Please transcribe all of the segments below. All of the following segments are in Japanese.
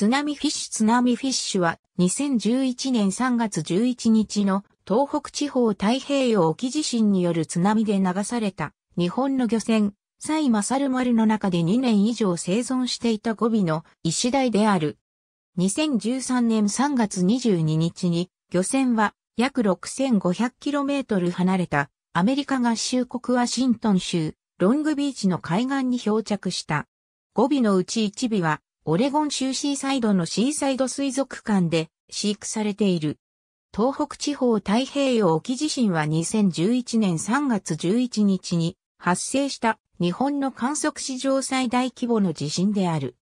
津波フィッシュ津波フィッシュは2011年3月11日の東北地方太平洋沖地震による津波で流された日本の漁船、サイマサルルの中で2年以上生存していた語尾の石台である。2013年3月22日に漁船は約 6500km 離れたアメリカ合衆国ワシントン州ロングビーチの海岸に漂着した。語尾のうち1尾はオレゴン州シーサイドのシーサイド水族館で飼育されている。東北地方太平洋沖地震は2011年3月11日に発生した日本の観測史上最大規模の地震である。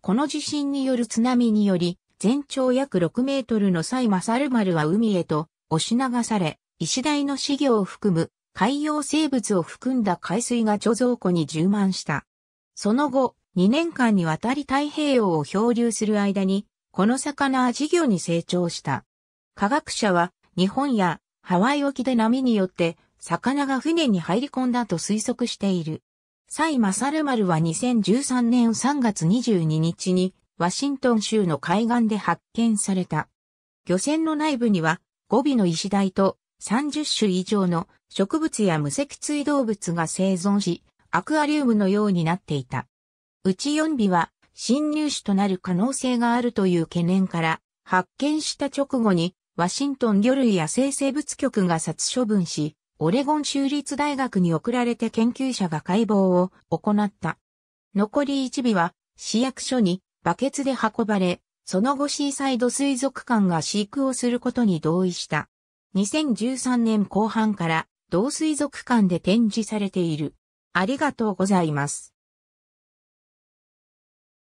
この地震による津波により、全長約6メートルのサイマサル丸は海へと押し流され、石台の資料を含む海洋生物を含んだ海水が貯蔵庫に充満した。その後、2年間にわたり太平洋を漂流する間に、この魚は事業に成長した。科学者は、日本やハワイ沖で波によって、魚が船に入り込んだと推測している。サイ・マサルマルは2013年3月22日に、ワシントン州の海岸で発見された。漁船の内部には、語尾の石台と30種以上の植物や無脊椎動物が生存し、アクアリウムのようになっていた。うち4尾は侵入種となる可能性があるという懸念から発見した直後にワシントン魚類野生生物局が殺処分し、オレゴン州立大学に送られて研究者が解剖を行った。残り1尾は市役所にバケツで運ばれ、その後シーサイド水族館が飼育をすることに同意した。2013年後半から同水族館で展示されている。ありがとうございます。